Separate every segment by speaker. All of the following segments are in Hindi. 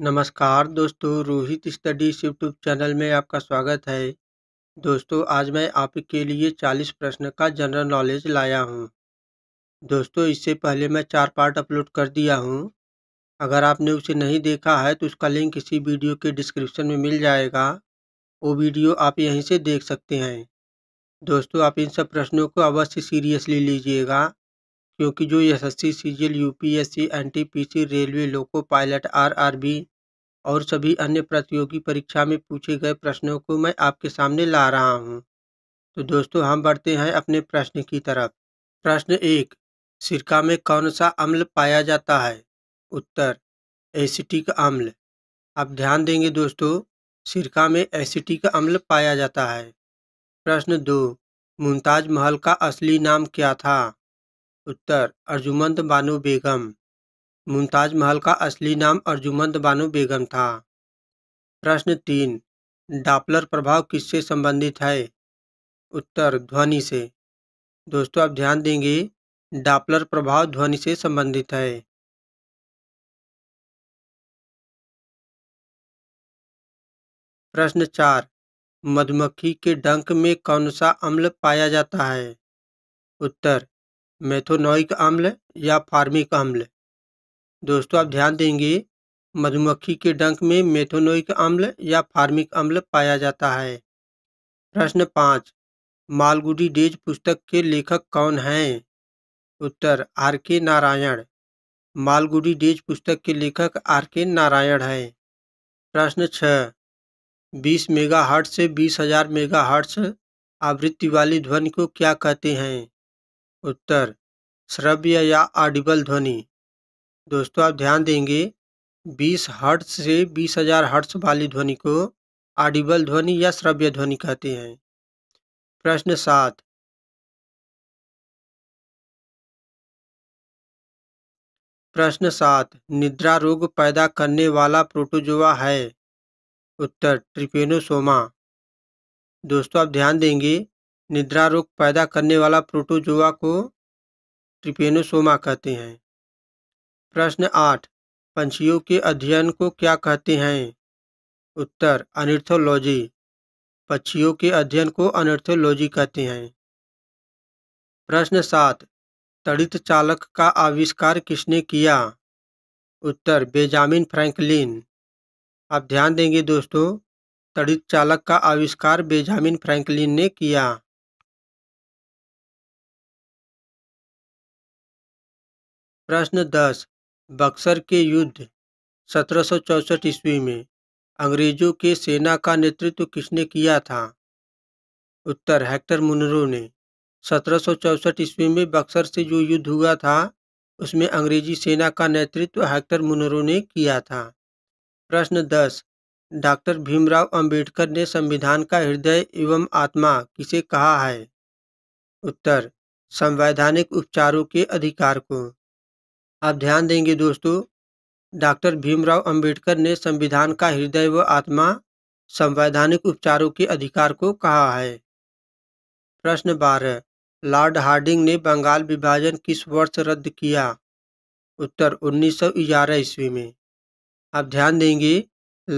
Speaker 1: नमस्कार दोस्तों रोहित स्टडी यूट्यूब चैनल में आपका स्वागत है दोस्तों आज मैं आपके लिए 40 प्रश्न का जनरल नॉलेज लाया हूं। दोस्तों इससे पहले मैं चार पार्ट अपलोड कर दिया हूं। अगर आपने उसे नहीं देखा है तो उसका लिंक इसी वीडियो के डिस्क्रिप्शन में मिल जाएगा वो वीडियो आप यहीं से देख सकते हैं दोस्तों आप इन सब प्रश्नों को अवश्य सीरियसली लीजिएगा क्योंकि जो S S C C G L U P S C N T P C railway loco pilot R R B और सभी अन्य प्रतियोगी परीक्षा में पूछे गए प्रश्नों को मैं आपके सामने ला रहा हूँ तो दोस्तों हम बढ़ते हैं अपने प्रश्न की तरफ प्रश्न एक सिरका में कौन सा अम्ल पाया जाता है उत्तर एसिटिक अम्ल आप ध्यान देंगे दोस्तों सिरका में एसिटिक अम्ल पाया जाता है प्रश्न दो मुमताज महल का असली नाम क्या था उत्तर अर्जुमंद बानो बेगम मुमताज महल का असली नाम अर्जुमंद बानो बेगम था प्रश्न तीन डापलर प्रभाव किससे संबंधित है उत्तर ध्वनि से दोस्तों आप ध्यान देंगे
Speaker 2: डापलर प्रभाव ध्वनि से संबंधित है प्रश्न चार मधुमक्खी के डंक में कौन सा अम्ल पाया जाता है उत्तर
Speaker 1: मेथोनोइक अम्ल या फार्मिक अम्ल दोस्तों आप ध्यान देंगे मधुमक्खी के डंक में मेथोनोइक अम्ल या फार्मिक अम्ल पाया जाता है प्रश्न पाँच मालगुडी डेज पुस्तक के लेखक कौन हैं उत्तर आर के नारायण मालगुडी डेज पुस्तक के लेखक आर के नारायण हैं प्रश्न छः बीस मेगा हर्ट से बीस हजार मेगा हर्ट्स आवृत्ति वाली ध्वनि को क्या कहते हैं उत्तर श्रव्य या ऑडिबल ध्वनि दोस्तों आप ध्यान देंगे 20 हर्ट्ज से 20,000 हर्ट्स वाली ध्वनि को ऑडिबल ध्वनि या श्रव्य ध्वनि
Speaker 2: कहते हैं प्रश्न सात प्रश्न सात निद्रा रोग पैदा करने वाला प्रोटोजोआ है उत्तर ट्रिपेनोसोमा
Speaker 1: दोस्तों आप ध्यान देंगे निद्रा रोग पैदा करने वाला प्रोटोजोआ को ट्रिपेनोसोमा कहते हैं प्रश्न आठ पंछियों के अध्ययन को क्या कहते हैं उत्तर अनिर्थोलॉजी पक्षियों के अध्ययन को अनिर्थोलॉजी कहते हैं प्रश्न सात तड़ित चालक का आविष्कार किसने किया उत्तर बेजामिन
Speaker 2: फ्रैंकलिन आप ध्यान देंगे दोस्तों तड़ित चालक का आविष्कार बेजामिन फ्रैंकलिन ने किया प्रश्न दस बक्सर के युद्ध
Speaker 1: सत्रह सौ चौसठ ईस्वी में अंग्रेजों के सेना का नेतृत्व किसने किया था उत्तर हेक्टर मुनरो ने सत्रह सौ चौसठ ईस्वी में बक्सर से जो युद्ध हुआ था उसमें अंग्रेजी सेना का नेतृत्व हेक्टर मुनरो ने किया था प्रश्न दस डॉक्टर भीमराव अंबेडकर ने संविधान का हृदय एवं आत्मा किसे कहा है उत्तर संवैधानिक उपचारों के अधिकार को आप ध्यान देंगे दोस्तों डॉक्टर भीमराव अंबेडकर ने संविधान का हृदय व आत्मा संवैधानिक उपचारों के अधिकार को कहा है प्रश्न बारह लॉर्ड हार्डिंग ने बंगाल विभाजन किस वर्ष रद्द किया उत्तर उन्नीस सौ ग्यारह ईस्वी में
Speaker 2: आप ध्यान देंगे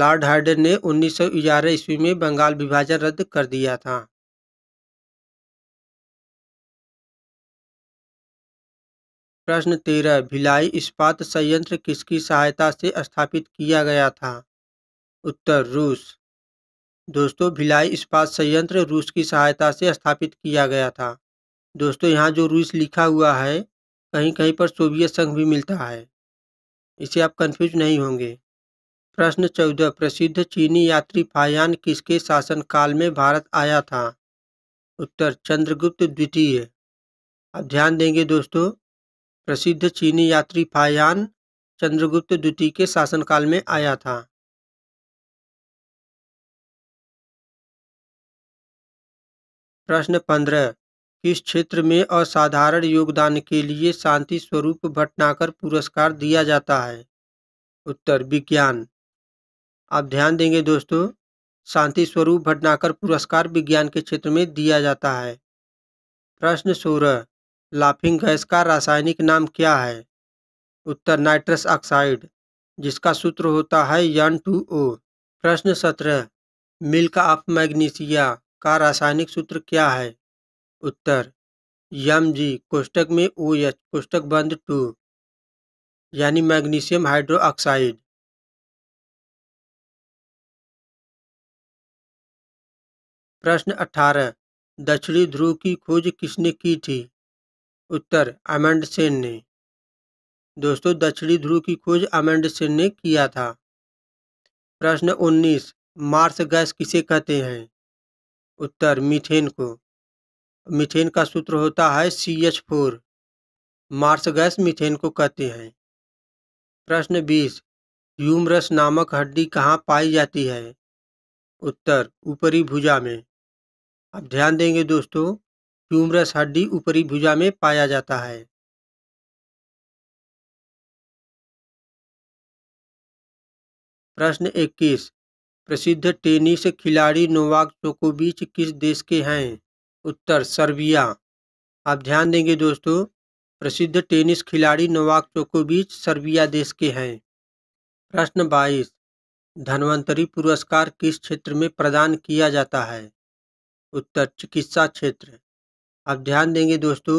Speaker 2: लॉर्ड हार्डिंग ने उन्नीस सौ ग्यारह ईस्वी में बंगाल विभाजन रद्द कर दिया था प्रश्न तेरह भिलाई इस्पात संयंत्र किसकी सहायता से स्थापित
Speaker 1: किया गया था उत्तर रूस दोस्तों भिलाई इस्पात संयंत्र रूस की सहायता से स्थापित किया गया था दोस्तों यहाँ जो रूस लिखा हुआ है कहीं कहीं पर सोवियत संघ भी मिलता है इसे आप कंफ्यूज नहीं होंगे प्रश्न चौदह प्रसिद्ध चीनी यात्री फायान किसके शासनकाल में भारत आया था उत्तर चंद्रगुप्त द्वितीय अब ध्यान देंगे
Speaker 2: दोस्तों प्रसिद्ध चीनी यात्री फायान चंद्रगुप्त द्वितीय के शासनकाल में आया था प्रश्न पंद्रह किस क्षेत्र में असाधारण योगदान
Speaker 1: के लिए शांति स्वरूप भटनाकर पुरस्कार दिया जाता है उत्तर विज्ञान आप ध्यान देंगे दोस्तों शांति स्वरूप भटनाकर पुरस्कार विज्ञान के क्षेत्र में दिया जाता है प्रश्न सोलह लाफिंग गैस का रासायनिक नाम क्या है उत्तर नाइट्रस ऑक्साइड जिसका सूत्र होता है यन टू ओ प्रश्न सत्रह मिल्क ऑफ मैग्नीशिया का रासायनिक सूत्र क्या है उत्तर यम जी कोष्टक में
Speaker 2: ओ एच कोष्टक बंद टू यानी मैग्नीशियम हाइड्रोक्साइड प्रश्न अठारह दक्षिणी ध्रुव की खोज किसने की थी उत्तर
Speaker 1: अमेंडसेन ने दोस्तों दक्षिणी ध्रुव की खोज अमेंडसेन ने किया था प्रश्न 19 मार्स गैस किसे कहते हैं उत्तर मीथेन को मीथेन का सूत्र होता है C H four marsh gas methane को कहते हैं प्रश्न बीस ह्यूमरस नामक हड्डी कहाँ पाई जाती है उत्तर ऊपरी भुजा में
Speaker 2: अब ध्यान देंगे दोस्तों ट्यूमरस हड्डी ऊपरी भुजा में पाया जाता है प्रश्न 21 प्रसिद्ध टेनिस खिलाड़ी नोवाक जोकोविच
Speaker 1: किस देश के हैं उत्तर सर्बिया आप ध्यान देंगे दोस्तों प्रसिद्ध टेनिस खिलाड़ी नोवाक जोकोविच सर्बिया देश के हैं प्रश्न 22 धनवंतरी पुरस्कार किस क्षेत्र में प्रदान किया जाता है उत्तर चिकित्सा क्षेत्र अब ध्यान देंगे दोस्तों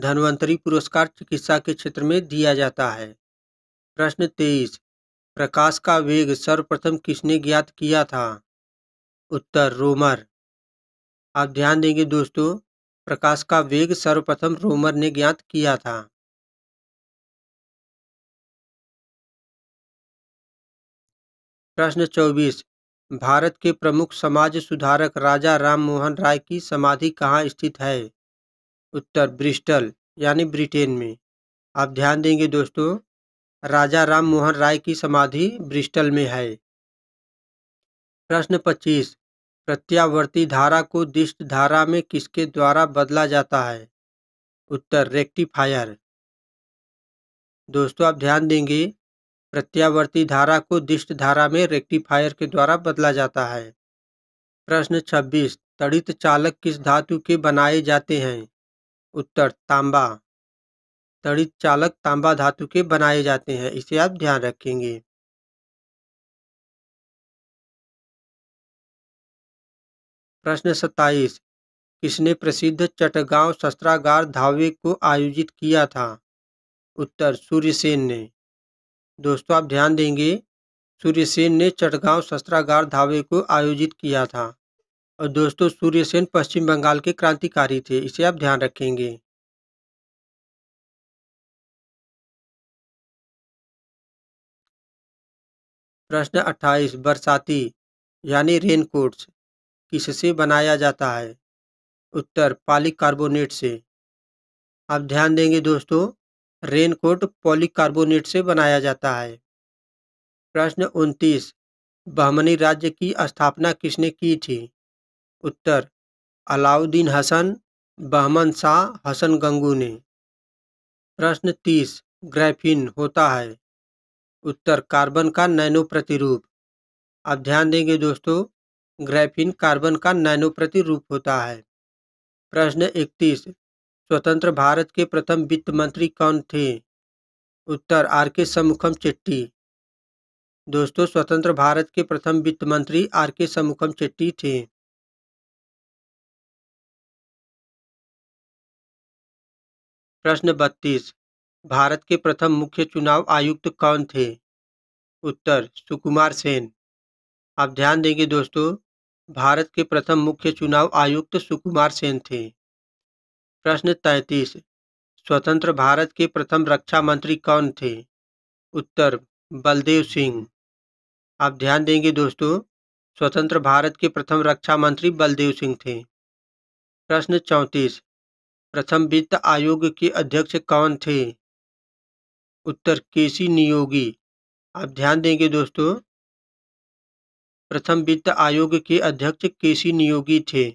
Speaker 1: धनवंतरी पुरस्कार चिकित्सा के क्षेत्र में दिया जाता है प्रश्न तेईस प्रकाश का वेग सर्वप्रथम किसने ज्ञात किया था उत्तर रोमर
Speaker 2: आप ध्यान देंगे दोस्तों प्रकाश का वेग सर्वप्रथम रोमर ने ज्ञात किया था प्रश्न चौबीस भारत के प्रमुख समाज सुधारक
Speaker 1: राजा राम मोहन राय की समाधि कहाँ स्थित है उत्तर ब्रिस्टल यानी ब्रिटेन में आप ध्यान देंगे दोस्तों राजा राम मोहन राय की समाधि ब्रिस्टल में है प्रश्न पच्चीस प्रत्यावर्ती धारा को दिष्ट धारा में किसके द्वारा बदला जाता है उत्तर रेक्टिफायर दोस्तों आप ध्यान देंगे प्रत्यावर्ती धारा को दिष्ट धारा में रेक्टिफायर के द्वारा बदला जाता है प्रश्न 26 तड़ित चालक किस धातु के बनाए जाते हैं उत्तर तांबा
Speaker 2: तड़ित चालक तांबा धातु के बनाए जाते हैं इसे आप ध्यान रखेंगे प्रश्न 27 किसने प्रसिद्ध चटगांव शस्त्रागार धावे को आयोजित
Speaker 1: किया था उत्तर सूर्यसेन ने दोस्तों आप ध्यान देंगे सूर्यसेन ने चटगांव शस्त्रागार धावे को आयोजित किया था और
Speaker 2: दोस्तों सूर्यसेन पश्चिम बंगाल के क्रांतिकारी थे इसे आप ध्यान रखेंगे प्रश्न 28 बरसाती यानी रेनकोट्स किससे
Speaker 1: बनाया जाता है उत्तर पॉलीकार्बोनेट से आप ध्यान देंगे दोस्तों रेनकोट पॉलीकार्बोनेट से बनाया जाता है प्रश्न उनतीस बहमनी राज्य की स्थापना किसने की थी उत्तर अलाउद्दीन हसन बहमन शाह हसन गंगू ने प्रश्न तीस ग्रेफिन होता है उत्तर कार्बन का नैनो प्रतिरूप आप ध्यान देंगे दोस्तों ग्रेफिन कार्बन का नैनो प्रतिरूप होता है प्रश्न इकतीस स्वतंत्र भारत के प्रथम वित्त मंत्री कौन थे उत्तर आर के सम्मुखम चेट्टी
Speaker 2: दोस्तों स्वतंत्र भारत के प्रथम वित्त मंत्री आर के सम्मुखम चेट्टी थे प्रश्न बत्तीस भारत के प्रथम मुख्य चुनाव आयुक्त कौन थे
Speaker 1: उत्तर सुकुमार सेन आप ध्यान देंगे दोस्तों भारत के प्रथम मुख्य चुनाव आयुक्त सुकुमार सेन थे प्रश्न तैतीस स्वतंत्र भारत के प्रथम रक्षा मंत्री कौन थे उत्तर बलदेव सिंह आप ध्यान देंगे दोस्तों स्वतंत्र भारत के प्रथम रक्षा मंत्री बलदेव सिंह थे प्रश्न चौंतीस प्रथम वित्त आयोग के अध्यक्ष कौन थे उत्तर केसी नियोगी आप ध्यान देंगे
Speaker 2: दोस्तों प्रथम वित्त आयोग के अध्यक्ष केसी नियोगी थे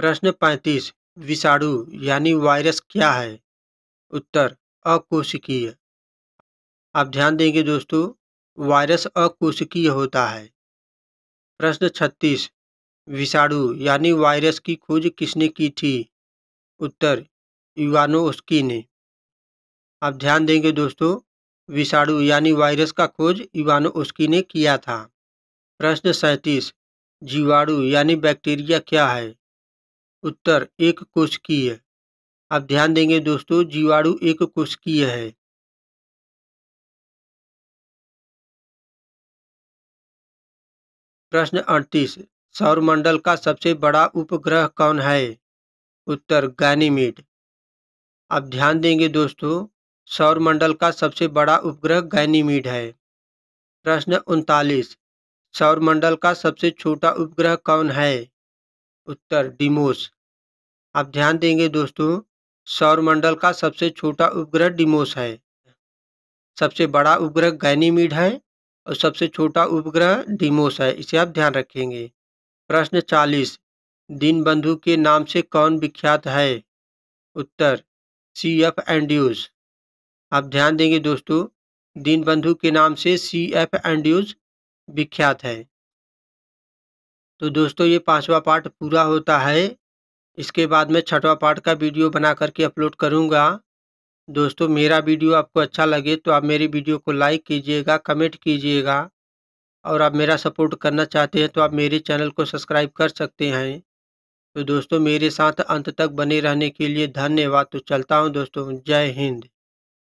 Speaker 2: प्रश्न पैंतीस विषाणु यानी वायरस क्या है
Speaker 1: उत्तर अकोशिकीय आप ध्यान देंगे दोस्तों वायरस अकोशिकीय होता है प्रश्न छत्तीस विषाणु यानी वायरस की खोज किसने की थी उत्तर उसकी ने आप ध्यान देंगे दोस्तों विषाणु यानी वायरस का खोज उसकी ने किया था प्रश्न सैंतीस जीवाणु यानी बैक्टीरिया क्या है
Speaker 2: उत्तर एक कोशिकीय आप ध्यान देंगे दोस्तों जीवाणु एक की है प्रश्न अड़तीस सौरमंडल का सबसे बड़ा
Speaker 1: उपग्रह कौन है उत्तर गैनीमीड आप ध्यान देंगे दोस्तों सौरमंडल का सबसे बड़ा उपग्रह गैनीमीड है प्रश्न उनतालीस सौरमंडल का सबसे छोटा उपग्रह कौन है उत्तर डिमोस आप ध्यान देंगे दोस्तों सौरमंडल का सबसे छोटा उपग्रह डिमोस है सबसे बड़ा उपग्रह गैनीमीड है और सबसे छोटा उपग्रह डिमोस है इसे आप ध्यान रखेंगे प्रश्न चालीस बंधु के नाम से कौन विख्यात है उत्तर सी एफ एंड्यूज आप ध्यान देंगे दोस्तों दीन बंधु के नाम से सी एफ एंड्यूज विख्यात है तो दोस्तों ये पांचवा पार्ट पूरा होता है इसके बाद मैं छठवा पार्ट का वीडियो बना करके अपलोड करूँगा दोस्तों मेरा वीडियो आपको अच्छा लगे तो आप मेरी वीडियो को लाइक कीजिएगा कमेंट कीजिएगा और आप मेरा सपोर्ट करना चाहते हैं तो आप मेरे चैनल को सब्सक्राइब कर सकते हैं
Speaker 2: तो दोस्तों मेरे साथ अंत तक बने रहने के लिए धन्यवाद तो चलता हूँ दोस्तों जय हिंद